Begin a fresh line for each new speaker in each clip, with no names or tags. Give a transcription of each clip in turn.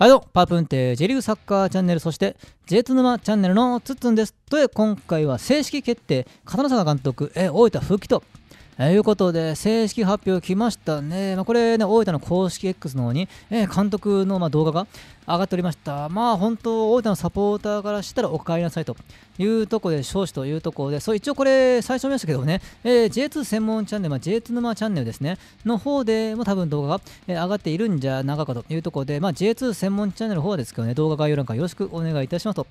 はいどうも、パープンテ J リーグサッカーチャンネル、そして J ツ沼チャンネルのツッツンです。という今回は正式決定、片野坂監督、え大分復帰とえいうことで、正式発表来ましたね。まあ、これね、大分の公式 X の方に、えー、監督のま動画が上がっておりました。まあ本当、大分のサポーターからしたらお帰りなさいというとこで、少子というところで、そう一応これ最初見ましたけどね、えー、J2 専門チャンネル、まあ、J2 沼チャンネルですね、の方でも多分動画が、え上がっているんじゃなかかというところで、まあ、J2 専門チャンネルの方ですけどね、動画概要欄からよろしくお願いいたしますと。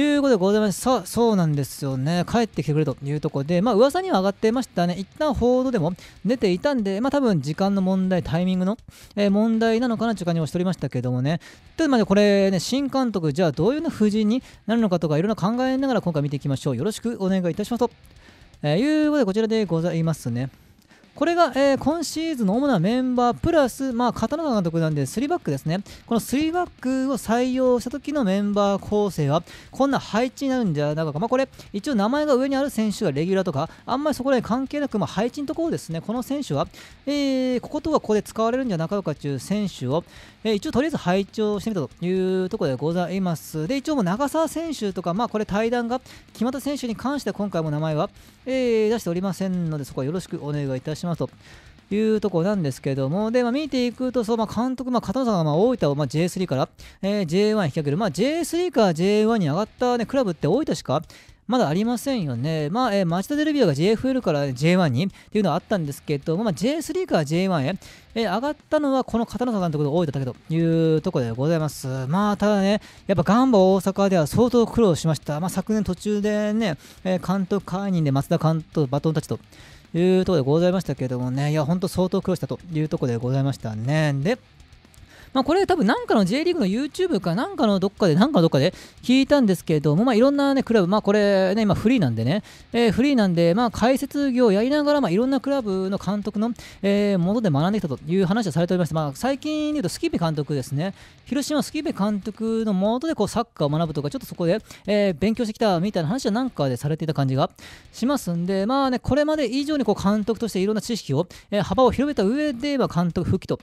いうことでございます。さあ、そうなんですよね。帰ってきてくれというところで、まあ、噂には上がってましたね。一旦報道でも出ていたんで、まあ、多分時間の問題、タイミングの、えー、問題なのかなという感じしておりましたけどもね。というまで、これね、新監督、じゃあどういうの布陣になるのかとか、いろいろ考えながら今回見ていきましょう。よろしくお願いいたしますと。えー、いうことで、こちらでございますね。これが、えー、今シーズンの主なメンバープラス、まあ、片野監督なんで3バックですねこの3バックを採用した時のメンバー構成はこんな配置になるんじゃないか、まあ、これ一応名前が上にある選手はレギュラーとかあんまりそこら辺関係なく、まあ、配置のところですねこの選手は、えー、こことはここで使われるんじゃなかろうかという選手を、えー、一応とりあえず配置をしてみたというところでございますで一応もう長澤選手とか、まあ、これ対談が決まった選手に関して今回も名前は、えー、出しておりませんのでそこはよろしくお願いいたしますしますと。いうところなんですけども、で、まあ、見ていくと、そう、まあ、監督、まあ、片野さんがまあ大分をまあ J3 から、えー、J1 引き上げる、まあ、J3 から J1 に上がった、ね、クラブって大分しかまだありませんよね。まあ、えー、町田デルビアが JFL から J1 にっていうのはあったんですけども、まあ、J3 から J1 へ、えー、上がったのはこの片野監督の大分だけというところでございます。まあ、ただね、やっぱガンバ大阪では相当苦労しました。まあ、昨年途中でね、えー、監督解任で松田監督バトンタッチと。いうところでございましたけどもね、いや、ほんと相当苦労したというところでございましたね。で、まあ、これ多分なんかの J リーグの YouTube かなんかのどっかで、なんかどっかで聞いたんですけれども、まあ、いろんなね、クラブ、まあ、これね、今フリーなんでね、えー、フリーなんで、まあ、解説業をやりながら、まあ、いろんなクラブの監督の、えー、もので学んできたという話をされておりまして、まあ、最近で言うとスキベ監督ですね、広島スキベ監督のもとでこうサッカーを学ぶとか、ちょっとそこで、えー、勉強してきたみたいな話はなんかでされていた感じがしますんで、まあね、これまで以上にこう監督としていろんな知識を、えー、幅を広めた上で、まあ、監督復帰と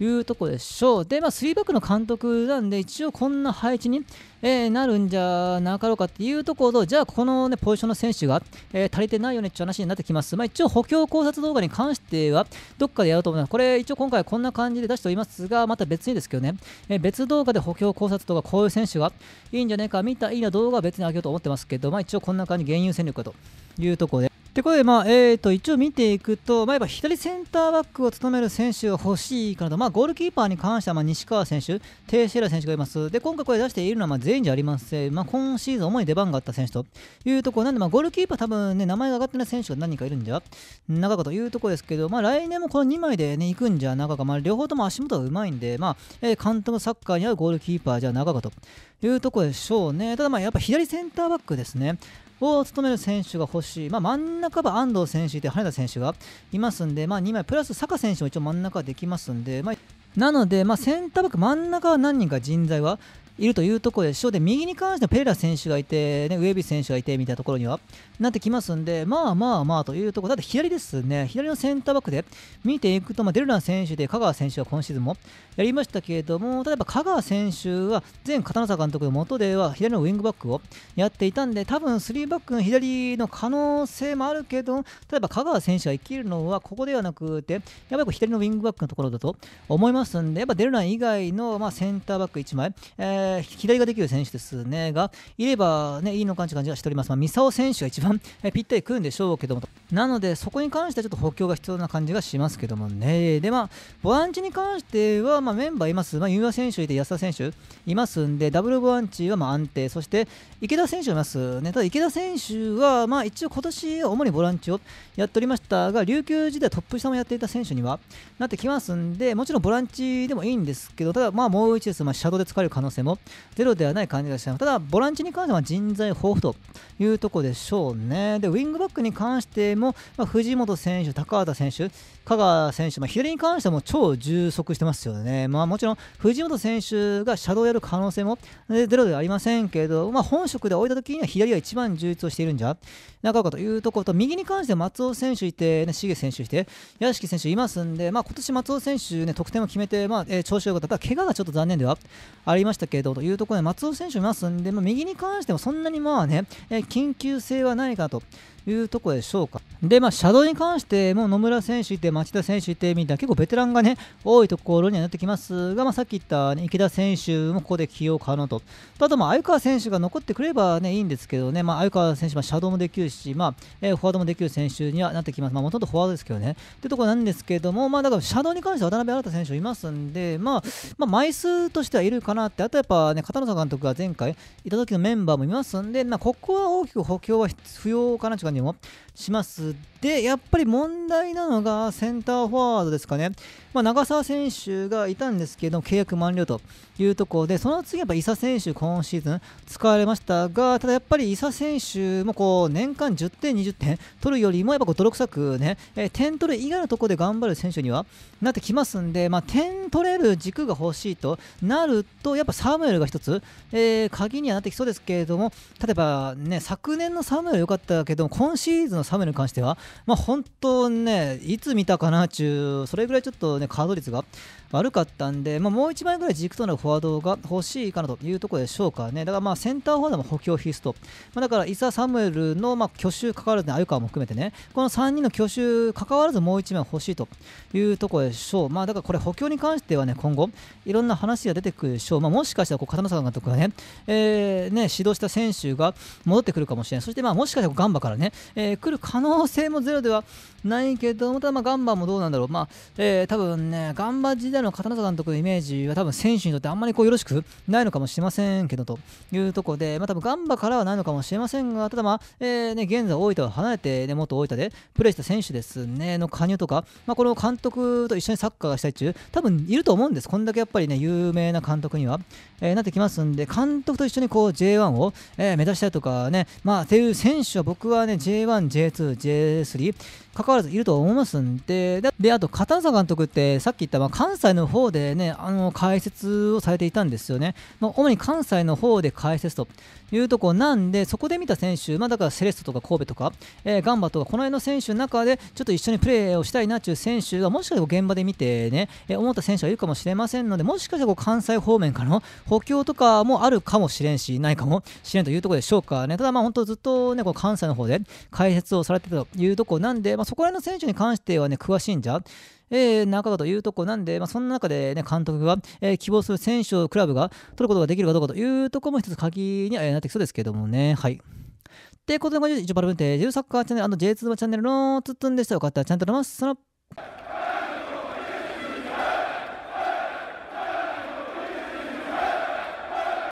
いうとこでしょう。で、まあ、3バックの監督なんで、一応こんな配置に、えー、なるんじゃなかろうかっていうところと、じゃあ、この、ね、ポジションの選手が、えー、足りてないよねっていう話になってきます。まあ、一応、補強考察動画に関しては、どっかでやろうと思います。これ、一応今回こんな感じで出しておりますが、また別にですけどね、えー、別動画で補強考察とか、こういう選手がいいんじゃねえか見たいいな動画は別に上げようと思ってますけど、まあ、一応こんな感じ、原油戦力かというところで。ってことで、まあえー、と一応見ていくと、まあ、左センターバックを務める選手が欲しいかなと、まあ、ゴールキーパーに関してはまあ西川選手、テイシェラ選手がいます。で、今回これ出しているのはまあ全員じゃありません。まあ、今シーズン主に出番があった選手というところなんで、まあ、ゴールキーパー多分ね、名前が挙がってない選手が何人かいるんじゃ、長かというところですけど、まあ、来年もこの2枚でね、行くんじゃ長か、まあ、両方とも足元がうまいんで、まあ、えー、監督サッカーに合うゴールキーパーじゃ長かというところでしょうね。ただ、まあ、やっぱ左センターバックですね。を務める選手が欲しい、まあ、真ん中は安藤選手で羽田選手がいますんで、まあ、2枚プラス坂選手も一応真ん中はできますんで、まあ、なので、まあ、センターバック真ん中は何人か人材はいるというところでしょうで右に関してはペレラ選手がいて、ね、ウェビ選手がいてみたいなところにはなってきますんでまあまあまあというところだって左ですね左のセンターバックで見ていくと、まあ、デルラン選手で香川選手は今シーズンもやりましたけれども例えば香川選手は前片野監督の元では左のウィングバックをやっていたんで多分3バックの左の可能性もあるけど例えば香川選手が生きるのはここではなくてやっぱり左のウィングバックのところだと思いますんでやっぱデルラン以外の、まあ、センターバック1枚、えー左ができる選手ですねが、いれば、ね、いいのかなという感じがしております。まあ、三沢選手が一番、ぴったりくるんでしょうけども、なので、そこに関してはちょっと補強が必要な感じがしますけどもね。で、まあ、ボランチに関しては、まあ、メンバーいます。まあ、三選手いて安田選手いますんで、ダブルボランチはま安定、そして池田選手いますね。ただ、池田選手は、まあ、一応今年、主にボランチをやっておりましたが、琉球時代トップ下もやっていた選手にはなってきますんで、もちろんボランチでもいいんですけど、ただ、まあ、もう一度、まあ、シャドウで使える可能性ももゼロではない感じがします。ただ、ボランチに関しては人材豊富というところでしょうね。で、ウィングバックに関しても、まあ、藤本選手、高畑選手、香川選手、まあ、左に関しても超充足してますよね。まあ、もちろん、藤本選手がシャドウやる可能性もゼロではありませんけど、まあ、本職で置いた時には左が一番充実をしているんじゃなかろうかというところと、右に関しては松尾選手いて、ね、重選手いて、屋敷選手いますんで、まあ、今年松尾選手、ね、得点を決めて、まあえー、調子良かった、怪我がちょっと残念ではありましたけど、程というところで松尾選手いますんで、まあ、右に関してはそんなにまあね、え緊急性はないかというところでしょうか。で、まあ、シャドウに関しても野村選手いて、町田選手いてみたいな、結構ベテランがね、多いところにはなってきますが、まあ、さっき言った、ね、池田選手もここで起用可能と、あと、鮎川選手が残ってくればね、いいんですけどね、まあ、鮎川選手はシャドウもできるし、まあえー、フォワードもできる選手にはなってきます。まあ、もともとフォワードですけどね。ってところなんですけども、まあ、だから、シャドウに関しては渡辺新選手いますんで、まあ、まあ、枚数としてはいるかなって、あとやっぱね、片野坂監督が前回いた時のメンバーもいますんで、まあ、ここは大きく補強は不要かなというか、にもします。で、やっぱり問題なのがセンターフォワードですかね。まあ、長澤選手がいたんですけど、契約満了というところで、その次やっぱ伊佐選手、今シーズン使われましたが、ただやっぱり伊佐選手もこう年間10点、20点取るよりも、やっぱこ泥臭くね、えー、点取る以外のところで頑張る選手にはなってきますんで、まあ、点取れる軸が欲しいとなると、やっぱサムエルが1つ、えー、鍵にはなってきそうですけれども、例えばね、昨年のサムエル良かったけども、今シーズンのサムに関しては、まあ、本当ね、いつ見たかなちゅう、それぐらいちょっとね、カード率が悪かったんで、まあ、もう1枚ぐらい軸となるフォワードが欲しいかなというところでしょうかね。だからまあセンターフォワードも補強必須と。まあ、だから伊佐サムエルのま去就かかわらず、ね、鮎川も含めてね、この3人の去就かかわらずもう1枚欲しいというところでしょう。まあ、だからこれ補強に関してはね、今後、いろんな話が出てくるでしょう。まあ、もしかしたらこう片野坂監督がね、えー、ね、指導した選手が戻ってくるかもしれない。そしてまあもしかしたらガンバからね、えー、来る可能性もゼロではないけども、ただまガンバもどうなんだろう。まあ、えー、多分ね、ガンバ時代の刀片監督のイメージは多分選手にとってあんまりこうよろしくないのかもしれませんけどというところで、まあ、多分ガンバからはないのかもしれませんが、ただまあ、えー、ね、現在大分を離れて、ね、元大分でプレーした選手ですね、の加入とか、まあ、この監督と一緒にサッカーがしたい中多分いると思うんです。こんだけやっぱりね、有名な監督には、えー、なってきますんで、監督と一緒にこう J1 を、えー、目指したいとかね、まあ、っていう選手は僕はね、J1、J2、J3、関わらずいると思いますんで、で、であと、片野監督ってさっき言った、まあ、関西西の方でねあの解説をされていたんですよね、まあ、主に関西の方で解説というとこなんでそこで見た選手、まあ、だからセレストとか神戸とか、えー、ガンバとかこの辺の選手の中でちょっと一緒にプレーをしたいなという選手がもしかしたら現場で見てね、えー、思った選手がいるかもしれませんのでもしかしたら関西方面からの補強とかもあるかもしれんしないかもしれんというところでしょうかねただま本当ずっとねこう関西の方で解説をされてたというとこなんで、まあ、そこら辺の選手に関してはね詳しいんじゃえー、半というとこなんで、まあ、そんな中で、ね、監督が、えー、希望する選手をクラブが取ることができるかどうかというところも一つ鍵にはなってきそうですけどもね。はい。ってことで、一応バルブンテージ、サッカーチャンネル &J2 のチャンネルのツッツンでしたよかったら、チャンネルます。